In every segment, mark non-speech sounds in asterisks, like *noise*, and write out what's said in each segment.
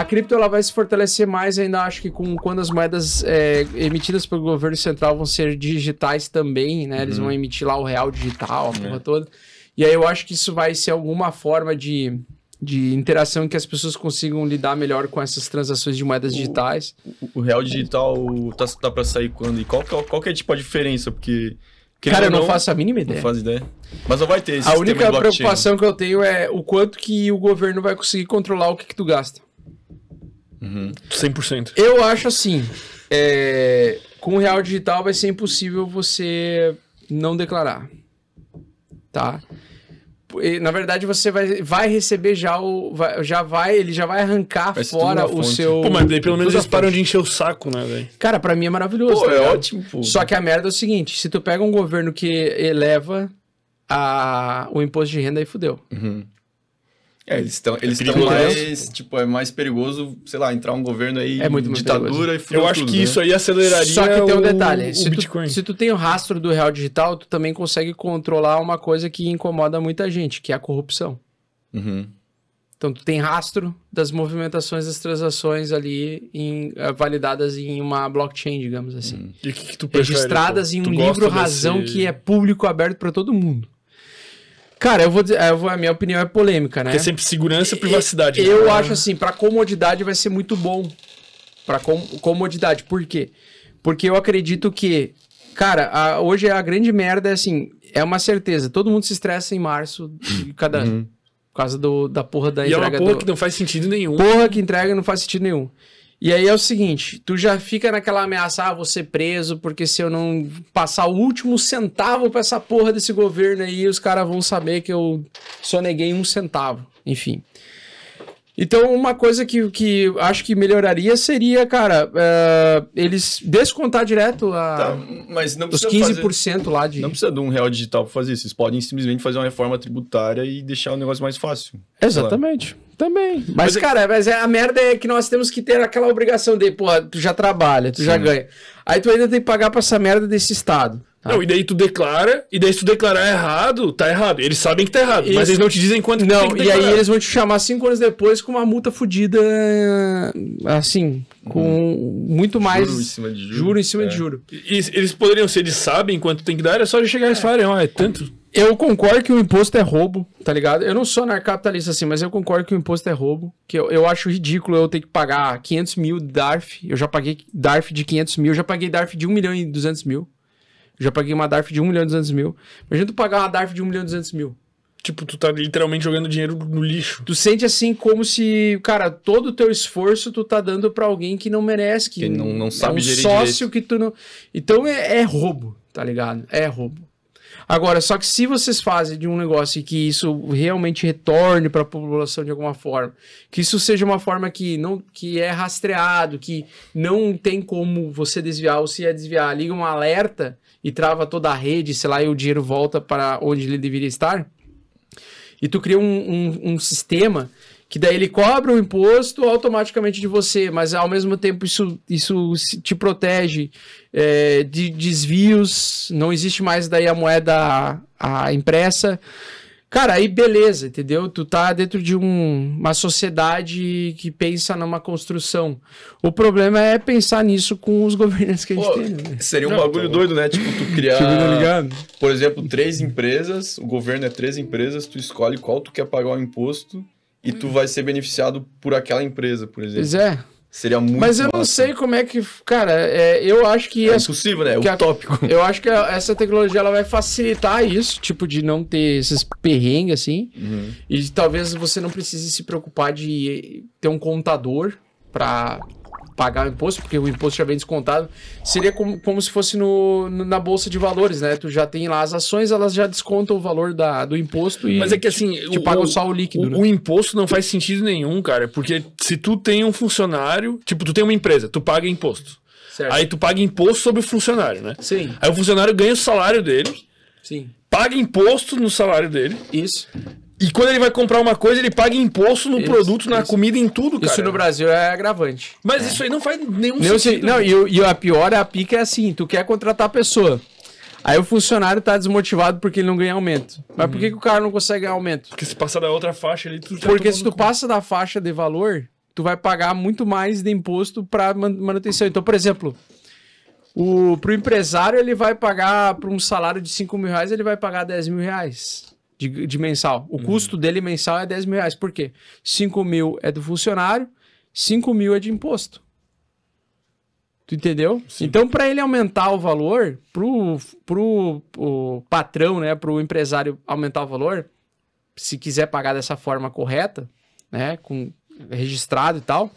A cripto ela vai se fortalecer mais ainda, acho que com quando as moedas é, emitidas pelo governo central vão ser digitais também, né? Eles uhum. vão emitir lá o real digital, a porra é. toda. E aí eu acho que isso vai ser alguma forma de, de interação que as pessoas consigam lidar melhor com essas transações de moedas digitais. O, o, real digital tá, tá para sair quando? E qual, qual, é qual que é tipo a diferença? Porque Cara, eu não, faço a mínima ideia. Não faz ideia. Mas não vai ter esse A única né? preocupação que eu tenho é o quanto que o governo vai conseguir controlar o que, que tu gasta. Uhum. 100%. Eu acho assim, é, com o real digital vai ser impossível você não declarar, tá? Na verdade, você vai, vai receber já o. Vai, já vai, ele já vai arrancar vai fora o seu. Pô, mas daí pelo menos eles param de encher o saco, né, velho? Cara, pra mim é maravilhoso. Pô, tá é ligado? ótimo, pô. Só que a merda é o seguinte: se tu pega um governo que eleva a, o imposto de renda, aí fudeu. Uhum. É, eles estão é eles é estão mais, tipo, é mais perigoso, sei lá, entrar um governo aí, é muito ditadura e Eu acho tudo, que né? isso aí aceleraria Só que tem um detalhe, o, se, Bitcoin. Tu, se tu tem o rastro do real digital, tu também consegue controlar uma coisa que incomoda muita gente, que é a corrupção. Uhum. Então tu tem rastro das movimentações das transações ali em, eh, validadas em uma blockchain, digamos assim. Uhum. E que, que tu prefere, Registradas pô? em um livro razão que é público aberto para todo mundo. Cara, eu vou dizer, eu vou, a minha opinião é polêmica, né? Porque é sempre segurança e privacidade. Né? Eu acho assim, para comodidade vai ser muito bom. Para com, comodidade, por quê? Porque eu acredito que, cara, a, hoje a grande merda é assim, é uma certeza, todo mundo se estressa em março de uhum. cada ano. Uhum. Por causa do, da porra da e entrega. E é uma porra do... que não faz sentido nenhum. Porra que entrega não faz sentido nenhum. E aí é o seguinte, tu já fica naquela ameaça, ah, vou ser preso, porque se eu não passar o último centavo pra essa porra desse governo aí, os caras vão saber que eu só neguei um centavo. Enfim. Então, uma coisa que, que acho que melhoraria seria, cara, uh, eles descontar direto a, tá, mas não os 15% fazer, lá de. Não precisa de um real digital para fazer isso. Vocês podem simplesmente fazer uma reforma tributária e deixar o negócio mais fácil. Exatamente. Claro. Também. Mas, mas é- cara, mas é a merda é que nós temos que ter aquela obrigação de, porra, tu já trabalha, tu Sim. já ganha. Aí tu ainda tem que pagar pra essa merda desse Estado. Tá? Não, e daí tu declara, e daí se tu declarar errado, tá errado. Eles sabem que tá errado, Isso. mas eles não te dizem quanto não, tem E aí eles vão te chamar cinco anos depois com uma multa fodida, assim, com hum. muito mais... Juro em cima de juro. juro, em cima é. de juro. E, eles poderiam, se eles sabem quanto tem que dar, é só chegar e é. falarem, ó, é tanto... Eu concordo que o imposto é roubo, tá ligado? Eu não sou anarcapitalista assim, mas eu concordo que o imposto é roubo. Que eu, eu acho ridículo eu ter que pagar 500 mil DARF. Eu já paguei DARF de 500 mil, eu já paguei DARF de 1 milhão e 200 mil. Eu já paguei uma DARF de 1 milhão e 200 mil. Imagina tu pagar uma DARF de 1 milhão e 200 mil. Tipo, tu tá literalmente jogando dinheiro no lixo. Tu sente assim como se, cara, todo o teu esforço tu tá dando para alguém que não merece, que, que não, não é sabe é um sócio direito. que tu não. Então é, é roubo, tá ligado? É roubo. Agora, só que se vocês fazem de um negócio que isso realmente retorne para a população de alguma forma, que isso seja uma forma que não que é rastreado, que não tem como você desviar ou se é desviar, liga um alerta e trava toda a rede, sei lá, e o dinheiro volta para onde ele deveria estar. E tu cria um, um, um sistema que daí ele cobra o imposto automaticamente de você, mas ao mesmo tempo isso, isso te protege é, de desvios, não existe mais daí a moeda a, a impressa. Cara, aí beleza, entendeu? Tu tá dentro de um, uma sociedade que pensa numa construção. O problema é pensar nisso com os *laughs* governantes que a gente Pô, tem. Né? Seria um bagulho tô... Então, doido, né? Tipo, tu criar. *laughs* Tipo, tá por exemplo, três empresas, o governo é três empresas, tu escolhe qual tu quer pagar o imposto e tu vai ser beneficiado por aquela empresa, por exemplo. Pois é. Seria muito Mas eu massa. não sei como é que. Cara, é, eu acho que. É as, né? É utópico. A, *laughs* eu acho que a, essa tecnologia ela vai facilitar isso, tipo, de não ter esses perrengues assim. Uhum. E talvez você não precise se preocupar de ter um contador para pagar o imposto, porque o imposto já vem descontado. Seria como, como se fosse no, na bolsa de valores, né? Tu já tem lá as ações, elas já descontam o valor da, do imposto e Mas é que assim, te, te o, só o líquido. O, né? o, imposto não faz sentido nenhum, cara, porque se tu tem um funcionário, tipo, tu tem uma empresa, tu paga imposto. Certo. Aí tu paga imposto sobre o funcionário, né? Sim. Aí o funcionário ganha o salário dele. Sim. Paga imposto no salário dele. Isso. E quando ele vai comprar uma coisa, ele paga imposto no isso, produto, isso. na comida, em tudo, cara. Isso no Brasil é agravante. Mas é. isso aí não faz nenhum não, sentido. Não, né? e, e a pior, a pica é assim, tu quer contratar a pessoa. Aí o funcionário tá desmotivado porque ele não ganha aumento. Mas uhum. por que, uhum. que o cara não consegue ganhar aumento? Porque se passa da outra faixa ali, tu já Porque tá se tu com... passa da faixa de valor, tu vai pagar muito mais de imposto para manutenção. Então, por exemplo, o, pro empresário ele vai pagar, para um salário de 5 mil reais, ele vai pagar 10 mil reais de, de mensal. O uhum. custo dele mensal é 10 mil reais. Por quê? 5 mil é do funcionário, 5 mil é de imposto. Tu entendeu? Sim. Então, para ele aumentar o valor, pro, pro, pro patrão, né, pro empresário aumentar o valor, se quiser pagar dessa forma correta, né, com registrado e tal,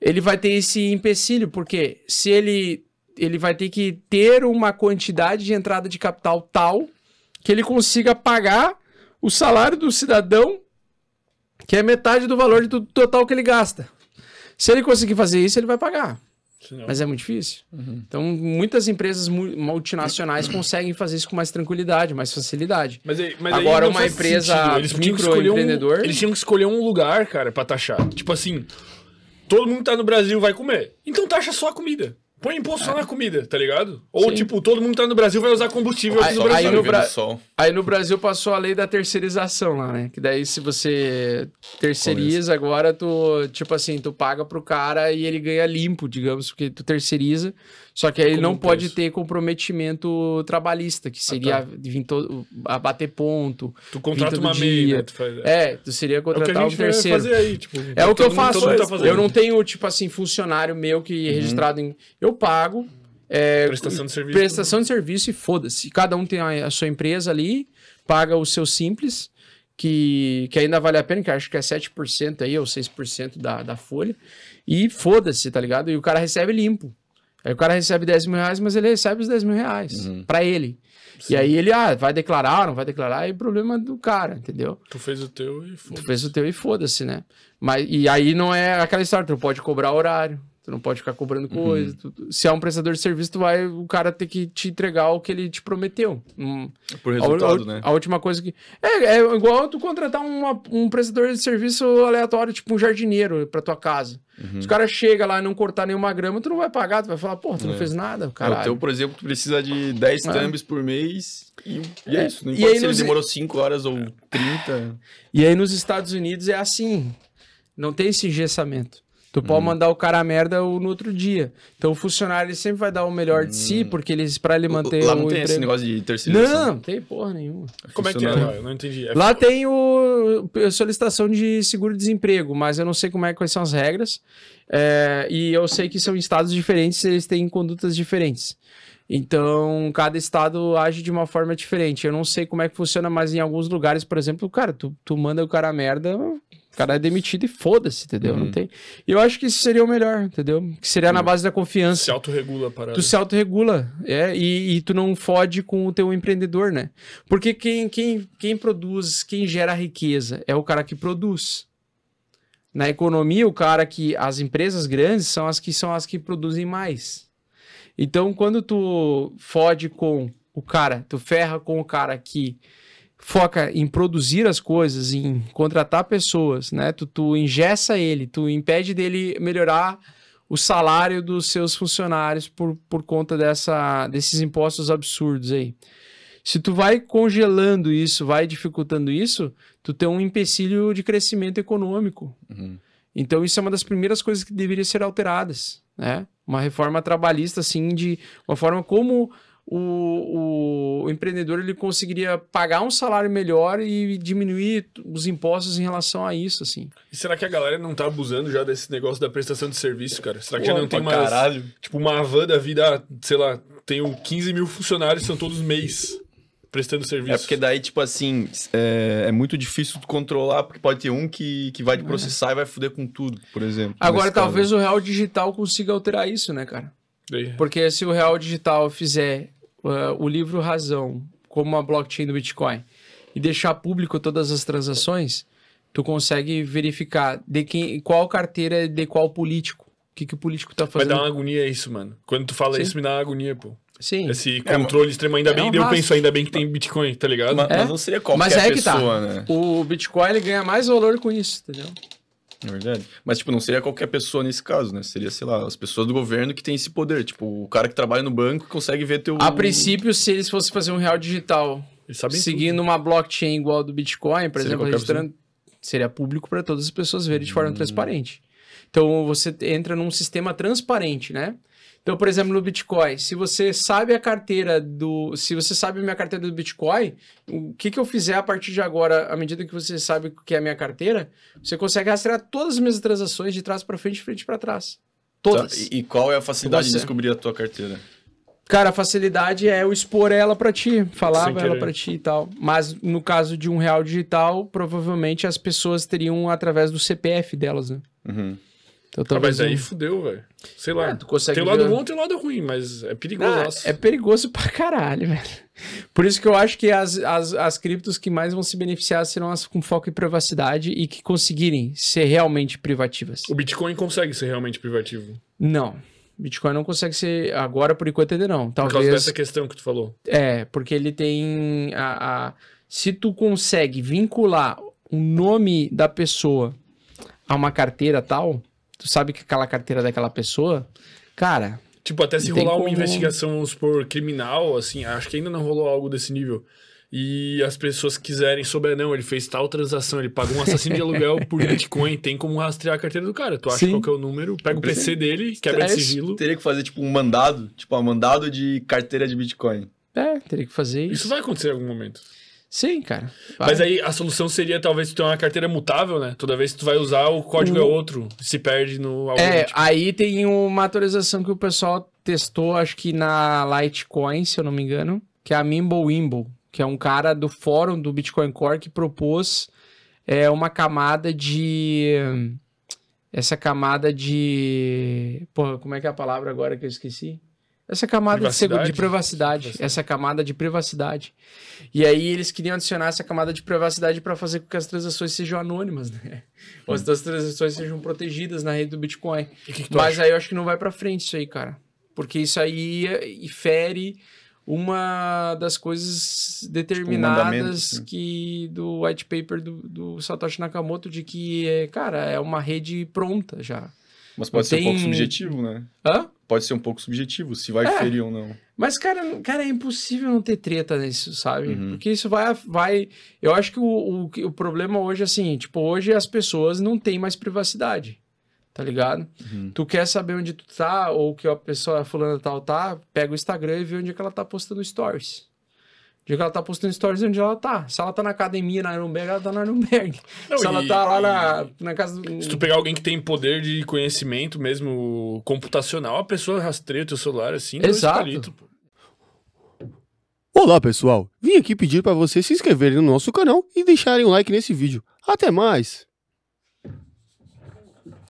ele vai ter esse empecilho, porque se ele ele vai ter que ter uma quantidade de entrada de capital tal que ele consiga pagar o salário do cidadão, que é metade do valor do total que ele gasta. Se ele conseguir fazer isso, ele vai pagar. Senão... Mas é muito difícil. Uhum. Então, muitas empresas multinacionais conseguem fazer isso com mais tranquilidade, mais facilidade. Mas, mas Agora, uma empresa microempreendedor... Um, eles tinham que escolher um lugar, cara, para taxar. Tipo assim, todo mundo que tá no Brasil vai comer. Então taxa só a comida. Põe imposto só na comida, tá ligado? Ou, Sim. tipo, todo mundo que tá no Brasil vai usar combustível aqui aí, no Brasil. Aí no, Bra... aí no, Brasil passou a lei da terceirização lá, né? Que daí se você terceiriza agora, tu, tipo assim, tu paga pro cara e ele ganha limpo, digamos, porque tu terceiriza. Só que aí Como ele não é pode isso? ter comprometimento trabalhista, que ah, seria ah, tá. todo, a bater ponto. Tu contrata uma dia. meia, né? tu faz... É, é tu seria contratar é o um terceiro. Fazer aí, tipo, é o que eu faço. Tá eu não tenho, tipo assim, funcionário meu que é uhum. registrado uhum. em. Eu eu pago. É, prestação de serviço. Prestação né? de serviço e foda-se. Cada um tem a, a sua empresa ali, paga o seu simples, que, que ainda vale a pena, que acho que é 7% aí, ou 6% da, da folha. E foda-se, tá ligado? E o cara recebe limpo. Aí o cara recebe 10 mil reais, mas ele recebe os 10 mil reais uhum. pra ele. Sim. E aí ele, ah, vai declarar, não vai declarar, é problema do cara, entendeu? Tu fez o teu e foda-se. Tu fez o teu e foda-se, né? Mas, e aí não é aquela história, tu pode cobrar horário, Tu não pode ficar cobrando uhum. coisa. Uhum. Tu, se é um prestador de serviço, tu vai o cara ter que te entregar o que ele te prometeu. Um, Por resultado, a, a, né? A última coisa que. É, é igual tu contratar uma, um prestador de serviço aleatório, tipo um jardineiro pra tua casa. Uhum. Os cara chega lá e não cortar nenhuma grama, tu não vai pagar, tu vai falar, porra, tu é. não fez nada, é, cara. então, por exemplo, tu precisa de 10 é. por mês e, e é, é isso. Não importa e aí se nos... ele demorou 5 horas ou 30. É. E aí nos Estados Unidos é assim. Não tem esse engessamento. Tu pode uhum. mandar o cara a merda o, no outro dia. Então o funcionário ele sempre vai dar o melhor de si, hum. porque eles, pra ele manter. Lá não tem emprego... esse negócio de terceirização. Não, não tem porra nenhuma. Como é que é? Eu não entendi. É... Lá tem o solicitação de seguro-desemprego, mas eu não sei como é quais são as regras. É, e eu sei que são estados diferentes, eles têm condutas diferentes. Então, cada estado age de uma forma diferente. Eu não sei como é que funciona, mas em alguns lugares, por exemplo, cara, tu, tu manda o cara a merda, o cara é demitido e foda-se, entendeu? Uhum. Não tem. eu acho que isso seria o melhor, entendeu? Que seria uhum. na base da confiança. Se autorregula para. Tu se autorregula, é, e, e, tu não fode com o teu empreendedor, né? Porque quem, quem, quem produz, quem gera riqueza é o cara que produz. Na economia, o cara que. As empresas grandes são as que são as que produzem mais. Então, quando tu fode com o cara, tu ferra com o cara que foca em produzir as coisas, em contratar pessoas, né? Tu, tu ingessa ele, tu impede dele melhorar o salário dos seus funcionários por, por conta dessa, desses impostos absurdos aí. Se tu vai congelando isso, vai dificultando isso, tu tem um empecilho de crescimento econômico. Uhum. Então, isso é uma das primeiras coisas que deveria ser alteradas, né? Uma reforma trabalhista, assim, de uma forma como o, o, empreendedor ele conseguiria pagar um salário melhor e diminuir os impostos em relação a isso, assim. E será que a galera não tá abusando já desse negócio da prestação de serviço, cara? Será que Pô, já não tem mais, caralho. tipo, uma van da vida, ah, sei lá, tenho 15 mil funcionários, são todos mês prestando serviço. É porque daí, tipo assim, é, é muito difícil controlar, porque pode ter um que, que vai te é. processar é. e vai foder com tudo, por exemplo. Agora, talvez caso. o real digital consiga alterar isso, né, cara? Porque se o real digital fizer uh, o livro Razão como a blockchain do Bitcoin e deixar público todas as transações, tu consegue verificar de quem, qual carteira é de qual político. O que, que o político tá fazendo. Vai dar uma agonia isso, mano. Quando tu fala Sim. isso, me dá uma agonia, pô. Sim. Esse é, controle é, extremo ainda é bem, um eu penso ainda bem que tem Bitcoin, tá ligado? Mas, é. mas não seria qualquer mas é que tá. pessoa, tá. né? O Bitcoin ele ganha mais valor com isso, entendeu? É verdade. Mas, tipo, não seria qualquer pessoa nesse caso, né? Seria, sei lá, as pessoas do governo que tem esse poder. Tipo, o cara que trabalha no banco consegue ver teu. A princípio, se eles fossem fazer um real digital seguindo tudo. uma blockchain igual a do Bitcoin, por seria exemplo, registrando, seria público para todas as pessoas verem de forma hum. transparente. Então, você entra num sistema transparente, né? Então, por exemplo, no Bitcoin, se você sabe a carteira do. Se você sabe a minha carteira do Bitcoin, o que, que eu fizer a partir de agora, à medida que você sabe o que é a minha carteira, você consegue rastrear todas as minhas transações de trás para frente, frente para trás. Todas. Tá. E qual é a facilidade você... de descobrir a tua carteira? Cara, a facilidade é eu expor ela para ti, falar ela para ti e tal. Mas no caso de um real digital, provavelmente as pessoas teriam através do CPF delas, né? Uhum. Então, ah, mas aí fudeu, velho. Sei lá. É, tu consegue tem lado ver... bom, tem lado ruim, mas é perigoso. Ah, é perigoso pra caralho, *laughs* velho. Por isso que eu acho que as, as, as criptos que mais vão se beneficiar serão as com foco em privacidade e que conseguirem ser realmente privativas. O Bitcoin consegue ser realmente privativo? Não. Bitcoin não consegue ser agora por enquanto ainda não. Talvez. Por causa dessa questão que tu falou. É, porque ele tem a, a... se tu consegue vincular o nome da pessoa a uma carteira tal, tu sabe que aquela carteira daquela pessoa, cara. Tipo, até se rolar como... uma investigação, por criminal, assim, acho que ainda não rolou algo desse nível. E as pessoas quiserem souber, não, ele fez tal transação, ele pagou um assassino de *laughs* aluguel por Bitcoin, tem como rastrear a carteira do cara. Tu acha Sim. qual que é o número, pega o PC dele, quebra esse sigilo. Teria que fazer, tipo, um mandado, tipo, um mandado de carteira de Bitcoin. É, teria que fazer isso. Isso vai acontecer em algum momento. Sim, cara. Vai. Mas aí a solução seria talvez ter uma carteira mutável, né? Toda vez que tu vai usar, o código o... é uhum. outro, se perde no é, algoritmo. É, aí tem uma atualização que o pessoal testou, acho que na Litecoin, se eu não me engano, que é a Mimblewimble, que é um cara do fórum do Bitcoin Core que propôs é, uma camada de essa camada de, porra, como é que é a palavra agora que eu esqueci? Essa camada De, de privacidade, privacidade, essa camada de privacidade. E aí eles queriam adicionar essa camada de privacidade para fazer com que as transações sejam anônimas, né? Hum. Ou as transações sejam protegidas na rede do Bitcoin. Que que Mas acha? aí eu acho que não vai para frente isso aí, cara. Porque isso aí eh, fere uma das coisas determinadas tipo, um que do white paper do, do Satoshi Nakamoto de que, é, cara, é uma rede pronta já. Mas pode tem... ser um pouco subjetivo, né? Hã? Pode ser um pouco subjetivo, se vai é. ferir ou não. Mas, cara, cara, é impossível não ter treta nisso, sabe? Uhum. Porque isso vai, vai... Eu acho que o, o, o problema hoje, é assim, tipo, hoje as pessoas não têm mais privacidade tá ligado? Uhum. Tu quer saber onde tu tá, ou que a pessoa fulana tal tá, pega o Instagram e vê onde é que ela tá postando stories de que ela tá postando stories onde ela tá. Se ela tá na academia na Nuremberg, ela tá na Nuremberg. Se ela tá lá na, na casa do... Se tu pegar alguém que tem poder de conhecimento mesmo computacional, a pessoa rastreia o teu celular assim, Exato. Olá pessoal, vim aqui pedir para vocês se inscreverem no nosso canal e deixarem um like nesse vídeo. Até mais!